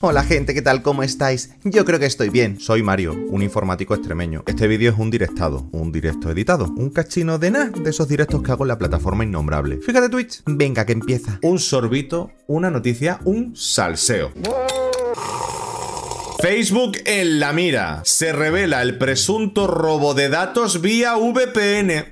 Hola gente, ¿qué tal? ¿Cómo estáis? Yo creo que estoy bien. Soy Mario, un informático extremeño. Este vídeo es un directado, un directo editado, un cachino de nada de esos directos que hago en la plataforma innombrable. Fíjate Twitch. Venga, que empieza. Un sorbito, una noticia, un salseo. Facebook en la mira. Se revela el presunto robo de datos vía VPN.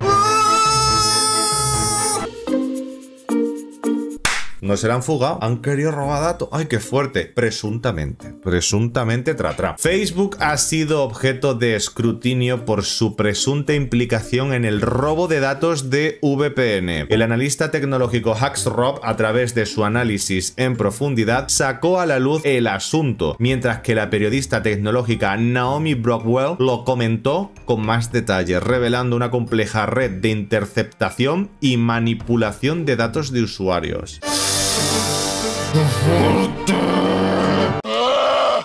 no se la han fugado, han querido robar datos. ¡Ay, qué fuerte! Presuntamente, presuntamente tratra. Facebook ha sido objeto de escrutinio por su presunta implicación en el robo de datos de VPN. El analista tecnológico HacksRob, a través de su análisis en profundidad, sacó a la luz el asunto, mientras que la periodista tecnológica Naomi Brockwell lo comentó con más detalle, revelando una compleja red de interceptación y manipulación de datos de usuarios.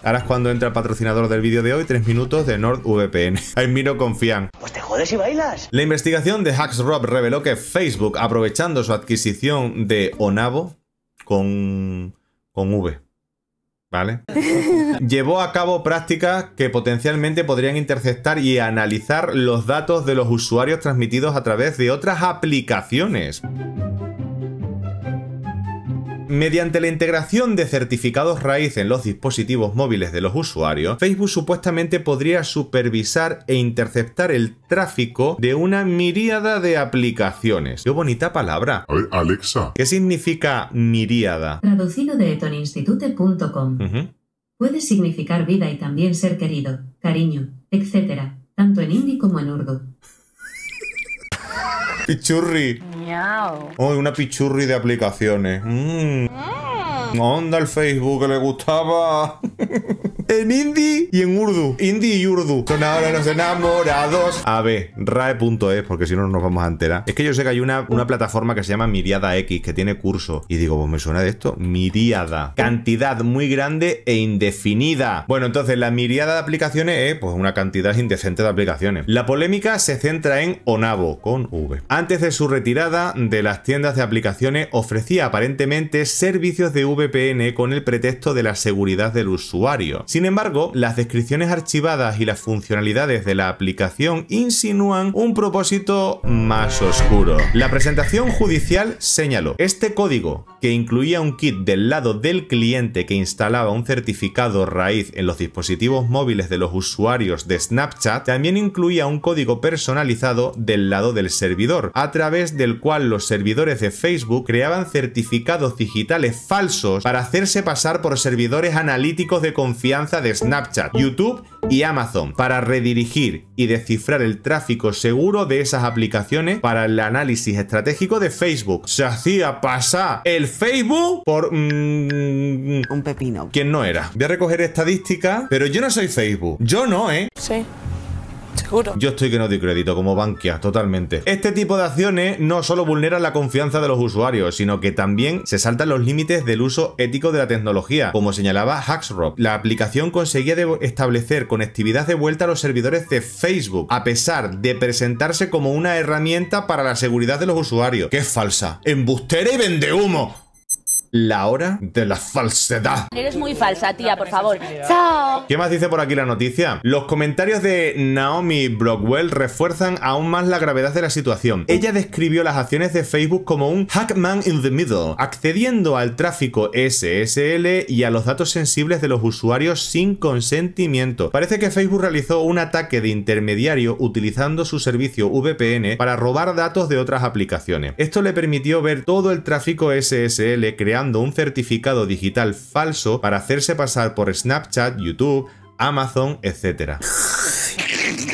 Ahora es cuando entra el patrocinador del vídeo de hoy, 3 minutos de NordVPN. Ahí miro confían. Pues te jodes y bailas. La investigación de HacksRob reveló que Facebook, aprovechando su adquisición de Onavo con, con V, ¿vale? Llevó a cabo prácticas que potencialmente podrían interceptar y analizar los datos de los usuarios transmitidos a través de otras aplicaciones. Mediante la integración de certificados raíz en los dispositivos móviles de los usuarios, Facebook supuestamente podría supervisar e interceptar el tráfico de una miríada de aplicaciones. Qué bonita palabra. Alexa. ¿Qué significa miríada? Traducido de etoninstitute.com. Puede significar vida y también ser querido, cariño, etc., tanto en hindi como en urdu. Pichurri. Miau. Oh, una pichurri de aplicaciones. Mmm. Onda mm. el Facebook que le gustaba. en hindi y en urdu. Hindi y urdu. Son ahora los enamorados. A ver, rae.es, porque si no, nos vamos a enterar. Es que yo sé que hay una, plataforma que se llama Miriada X, que tiene curso. Y digo, ¿vos pues me suena de esto. Miriada. Cantidad muy grande e indefinida. Bueno, entonces la miriada de aplicaciones es pues una cantidad indecente de aplicaciones. La polémica se centra en Onavo, con V. Antes de su retirada de las tiendas de aplicaciones, ofrecía aparentemente servicios de VPN con el pretexto de la seguridad del usuario. Sin embargo, las descripciones archivadas y las funcionalidades de la aplicación insinúan un propósito más oscuro. La presentación judicial señaló, este código, que incluía un kit del lado del cliente que instalaba un certificado raíz en los dispositivos móviles de los usuarios de Snapchat, también incluía un código personalizado del lado del servidor, a través del cual los servidores de Facebook creaban certificados digitales falsos para hacerse pasar por servidores analíticos de confianza de Snapchat, YouTube y Amazon para redirigir y descifrar el tráfico seguro de esas aplicaciones para el análisis estratégico de Facebook. Se hacía pasar el Facebook por... Mm, un pepino. Quien no era. Voy a recoger estadísticas, pero yo no soy Facebook. Yo no, ¿eh? Sí. Seguro. Yo estoy que no doy crédito, como Bankia, totalmente. Este tipo de acciones no solo vulneran la confianza de los usuarios, sino que también se saltan los límites del uso ético de la tecnología. Como señalaba Haxrock la aplicación conseguía establecer conectividad de vuelta a los servidores de Facebook, a pesar de presentarse como una herramienta para la seguridad de los usuarios. ¡Qué falsa! ¡Embustera y vende humo! la hora de la falsedad. Eres muy falsa, tía, por favor. ¡Chao! ¿Qué más dice por aquí la noticia? Los comentarios de Naomi Brockwell refuerzan aún más la gravedad de la situación. Ella describió las acciones de Facebook como un hackman in the middle, accediendo al tráfico SSL y a los datos sensibles de los usuarios sin consentimiento. Parece que Facebook realizó un ataque de intermediario utilizando su servicio VPN para robar datos de otras aplicaciones. Esto le permitió ver todo el tráfico SSL creado un certificado digital falso para hacerse pasar por Snapchat, YouTube, Amazon, etc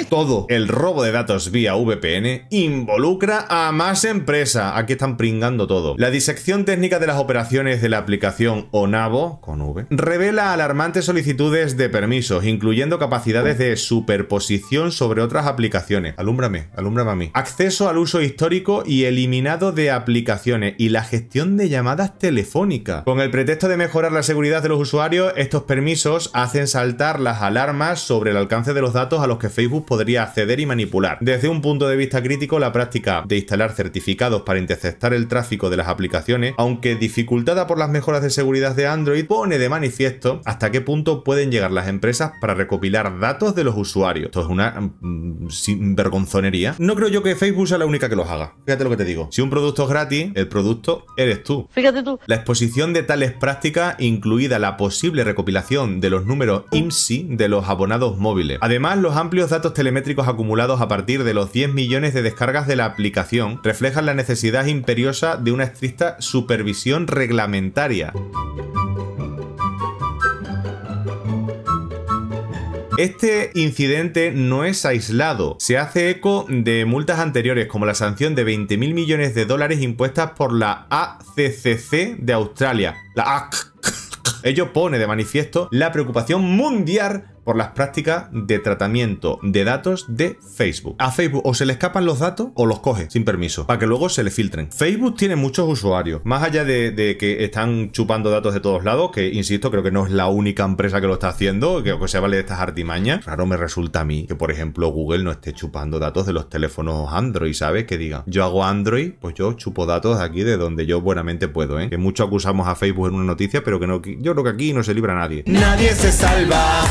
todo el robo de datos vía VPN involucra a más empresas. Aquí están pringando todo. La disección técnica de las operaciones de la aplicación ONAVO, con V, revela alarmantes solicitudes de permisos, incluyendo capacidades de superposición sobre otras aplicaciones. Alúmbrame, alúmbrame a mí. Acceso al uso histórico y eliminado de aplicaciones y la gestión de llamadas telefónicas. Con el pretexto de mejorar la seguridad de los usuarios, estos permisos hacen saltar las alarmas sobre el alcance de los datos a los que Facebook podría acceder y manipular. Desde un punto de vista crítico, la práctica de instalar certificados para interceptar el tráfico de las aplicaciones, aunque dificultada por las mejoras de seguridad de Android, pone de manifiesto hasta qué punto pueden llegar las empresas para recopilar datos de los usuarios. Esto es una mm, vergonzonería. No creo yo que Facebook sea la única que los haga. Fíjate lo que te digo. Si un producto es gratis, el producto eres tú. Fíjate tú. La exposición de tales prácticas, incluida la posible recopilación de los números IMSI de los abonados móviles. Además, los amplios datos telemétricos acumulados a partir de los 10 millones de descargas de la aplicación reflejan la necesidad imperiosa de una estricta supervisión reglamentaria. Este incidente no es aislado, se hace eco de multas anteriores como la sanción de 20.000 millones de dólares impuestas por la ACCC de Australia, la Ello pone de manifiesto la preocupación mundial por las prácticas de tratamiento de datos de Facebook. A Facebook o se le escapan los datos o los coge sin permiso, para que luego se le filtren. Facebook tiene muchos usuarios, más allá de, que están chupando datos de todos lados, que insisto, creo que no es la única empresa que lo está haciendo, que, se vale de estas artimañas. Raro me resulta a mí que, por ejemplo, Google no esté chupando datos de los teléfonos Android, ¿sabes? Que diga, yo hago Android, pues yo chupo datos aquí de donde yo buenamente puedo, ¿eh? Que mucho acusamos a Facebook en una noticia, pero que no, yo creo que aquí no se libra nadie. Nadie se salva,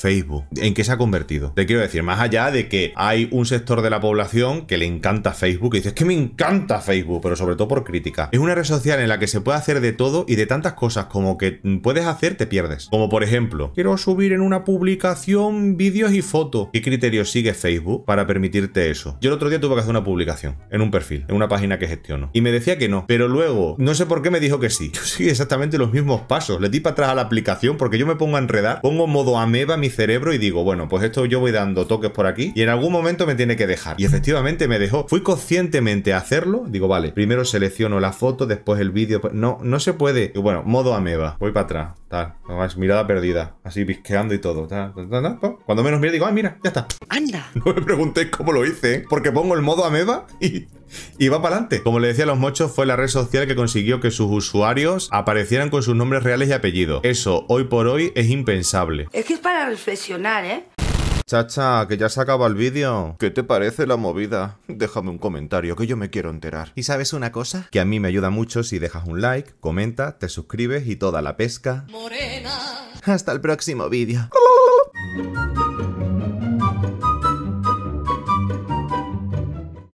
Facebook, ¿en qué se ha convertido? Te quiero decir, más allá de que hay un sector de la población que le encanta Facebook y dice, que me encanta Facebook, pero sobre todo por crítica. Es una red social en la que se puede hacer de todo y de tantas cosas como que puedes hacer, te pierdes. Como por ejemplo, quiero subir en una publicación vídeos y fotos. ¿Qué criterios sigue Facebook para permitirte eso? Yo el otro día tuve que hacer una publicación en un perfil, en una página que gestiono. Y me decía que no, pero luego, no sé por qué me dijo que sí. Yo sí, exactamente los mismos pasos. Le di para atrás a la aplicación porque yo me pongo a enredar, pongo modo ameba mi cerebro y digo, bueno, pues esto yo voy dando toques por aquí y en algún momento me tiene que dejar. Y efectivamente me dejó. Fui conscientemente a hacerlo, digo, vale, primero selecciono la foto, después el vídeo, no, no se puede. Y bueno, modo ameba, voy para atrás, mirada perdida, así pisqueando y todo. Pues, pues, cuando menos mira, digo, ay mira, ya está. ¡Anda! No me preguntéis cómo lo hice, ¿eh? porque pongo el modo ameba y, y va para adelante. Como le decía a los mochos, fue la red social que consiguió que sus usuarios aparecieran con sus nombres reales y apellidos. Eso, hoy por hoy, es impensable. Es que es para reflexionar, ¿eh? Chacha, que ya se acaba el vídeo. ¿Qué te parece la movida? Déjame un comentario que yo me quiero enterar. ¿Y sabes una cosa? Que a mí me ayuda mucho si dejas un like, comenta, te suscribes y toda la pesca. Morena. Hasta el próximo vídeo.